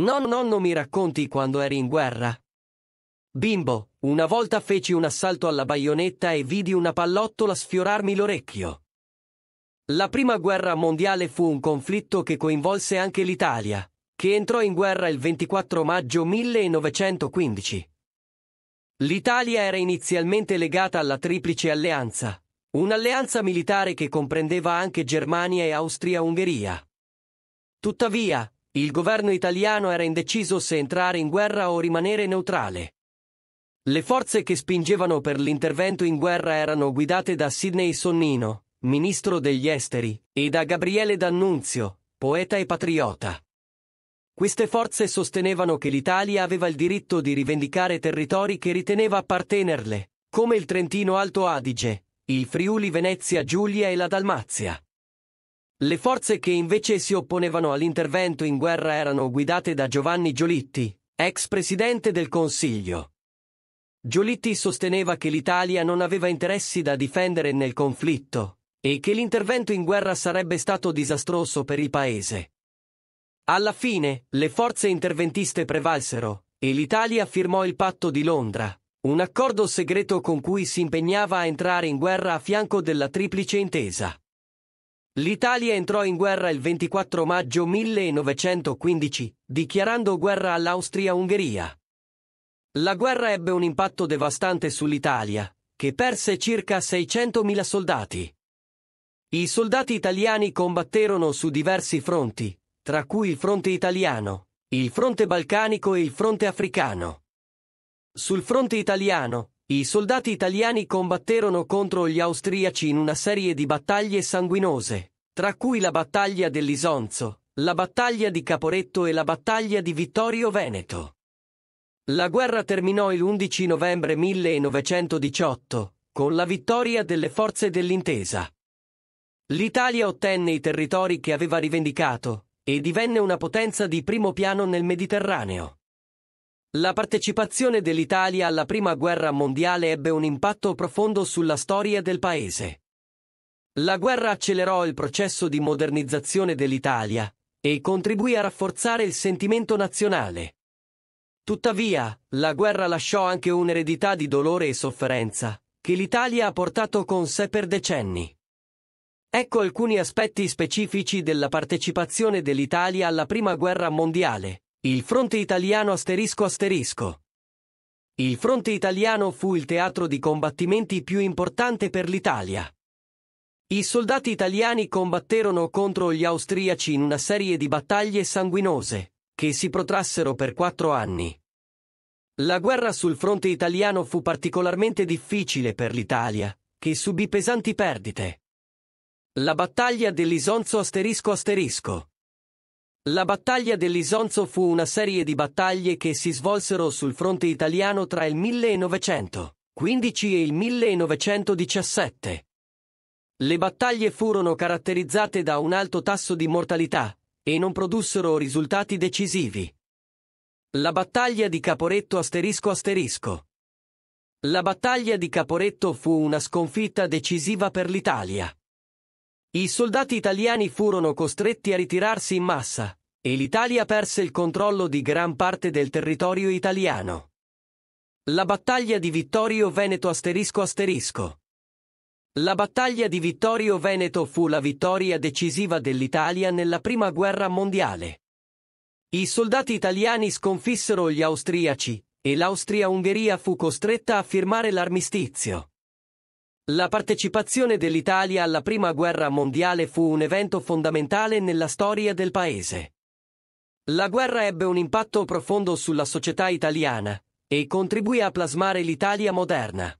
No, nonno, mi racconti quando eri in guerra? Bimbo, una volta feci un assalto alla baionetta e vidi una pallottola sfiorarmi l'orecchio. La prima guerra mondiale fu un conflitto che coinvolse anche l'Italia, che entrò in guerra il 24 maggio 1915. L'Italia era inizialmente legata alla Triplice Alleanza, un'alleanza militare che comprendeva anche Germania e Austria-Ungheria. Tuttavia, il governo italiano era indeciso se entrare in guerra o rimanere neutrale. Le forze che spingevano per l'intervento in guerra erano guidate da Sidney Sonnino, ministro degli esteri, e da Gabriele D'Annunzio, poeta e patriota. Queste forze sostenevano che l'Italia aveva il diritto di rivendicare territori che riteneva appartenerle, come il Trentino Alto Adige, il Friuli Venezia Giulia e la Dalmazia. Le forze che invece si opponevano all'intervento in guerra erano guidate da Giovanni Giolitti, ex presidente del Consiglio. Giolitti sosteneva che l'Italia non aveva interessi da difendere nel conflitto e che l'intervento in guerra sarebbe stato disastroso per il paese. Alla fine, le forze interventiste prevalsero e l'Italia firmò il patto di Londra, un accordo segreto con cui si impegnava a entrare in guerra a fianco della triplice intesa. L'Italia entrò in guerra il 24 maggio 1915, dichiarando guerra all'Austria-Ungheria. La guerra ebbe un impatto devastante sull'Italia, che perse circa 600.000 soldati. I soldati italiani combatterono su diversi fronti, tra cui il fronte italiano, il fronte balcanico e il fronte africano. Sul fronte italiano, i soldati italiani combatterono contro gli austriaci in una serie di battaglie sanguinose, tra cui la battaglia dell'Isonzo, la battaglia di Caporetto e la battaglia di Vittorio Veneto. La guerra terminò il 11 novembre 1918, con la vittoria delle forze dell'intesa. L'Italia ottenne i territori che aveva rivendicato e divenne una potenza di primo piano nel Mediterraneo. La partecipazione dell'Italia alla Prima Guerra Mondiale ebbe un impatto profondo sulla storia del paese. La guerra accelerò il processo di modernizzazione dell'Italia e contribuì a rafforzare il sentimento nazionale. Tuttavia, la guerra lasciò anche un'eredità di dolore e sofferenza, che l'Italia ha portato con sé per decenni. Ecco alcuni aspetti specifici della partecipazione dell'Italia alla Prima Guerra Mondiale, il fronte italiano asterisco asterisco. Il fronte italiano fu il teatro di combattimenti più importante per l'Italia. I soldati italiani combatterono contro gli austriaci in una serie di battaglie sanguinose, che si protrassero per quattro anni. La guerra sul fronte italiano fu particolarmente difficile per l'Italia, che subì pesanti perdite. La battaglia dell'Isonzo asterisco asterisco la battaglia dell'Isonzo fu una serie di battaglie che si svolsero sul fronte italiano tra il 1915 e il 1917. Le battaglie furono caratterizzate da un alto tasso di mortalità e non produssero risultati decisivi. La battaglia di Caporetto asterisco asterisco. La battaglia di Caporetto fu una sconfitta decisiva per l'Italia. I soldati italiani furono costretti a ritirarsi in massa e l'Italia perse il controllo di gran parte del territorio italiano. La battaglia di Vittorio Veneto asterisco asterisco. La battaglia di Vittorio Veneto fu la vittoria decisiva dell'Italia nella Prima Guerra Mondiale. I soldati italiani sconfissero gli austriaci e l'Austria-Ungheria fu costretta a firmare l'armistizio. La partecipazione dell'Italia alla Prima Guerra Mondiale fu un evento fondamentale nella storia del paese. La guerra ebbe un impatto profondo sulla società italiana e contribuì a plasmare l'Italia moderna.